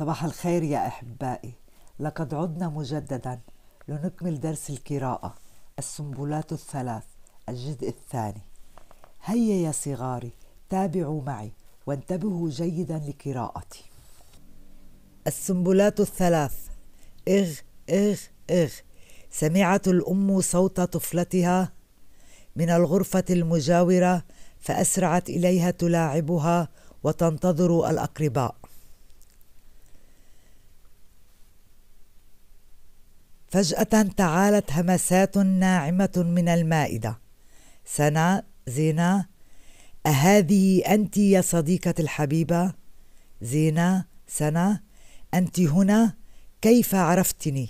صباح الخير يا احبائي لقد عدنا مجددا لنكمل درس القراءه السنبلات الثلاث الجزء الثاني هيا يا صغاري تابعوا معي وانتبهوا جيدا لقراءتي السنبلات الثلاث اغ اغ اغ سمعت الام صوت طفلتها من الغرفه المجاوره فاسرعت اليها تلاعبها وتنتظر الاقرباء فجأة تعالت همسات ناعمة من المائدة سنا زينة أهذه أنت يا صديقتي الحبيبة زينة سنا أنت هنا كيف عرفتني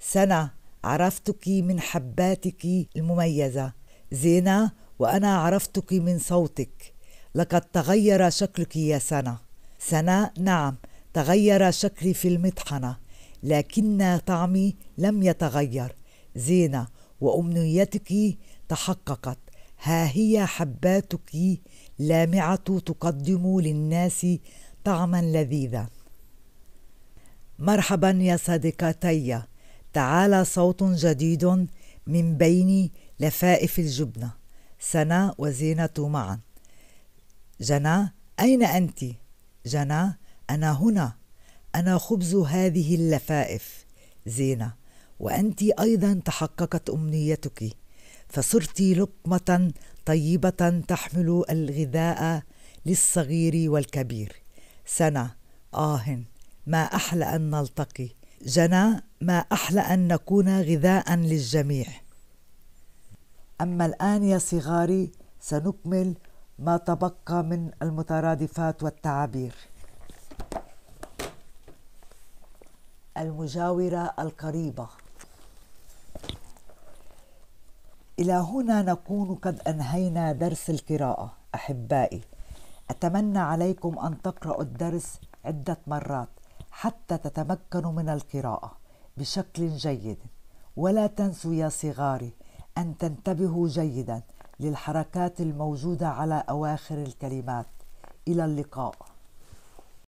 سنا عرفتك من حباتك المميزة زينة وأنا عرفتك من صوتك لقد تغير شكلك يا سنا سنا نعم تغير شكلي في المطحنة لكن طعمي لم يتغير زينة وأمنيتك تحققت ها هي حباتك لامعة تقدم للناس طعما لذيذا مرحبا يا صديقتي تعال صوت جديد من بين لفائف الجبنة سنا وزينة معا جنا أين أنت؟ جنا أنا هنا أنا خبز هذه اللفائف زينة وأنت أيضا تحققت أمنيتك فصرت لقمة طيبة تحمل الغذاء للصغير والكبير سنة آه ما أحلى أن نلتقي جنى ما أحلى أن نكون غذاء للجميع أما الآن يا صغاري سنكمل ما تبقى من المترادفات والتعابير المجاورة القريبة إلى هنا نكون قد أنهينا درس القراءة أحبائي أتمنى عليكم أن تقرأوا الدرس عدة مرات حتى تتمكنوا من القراءة بشكل جيد ولا تنسوا يا صغاري أن تنتبهوا جيدا للحركات الموجودة على أواخر الكلمات إلى اللقاء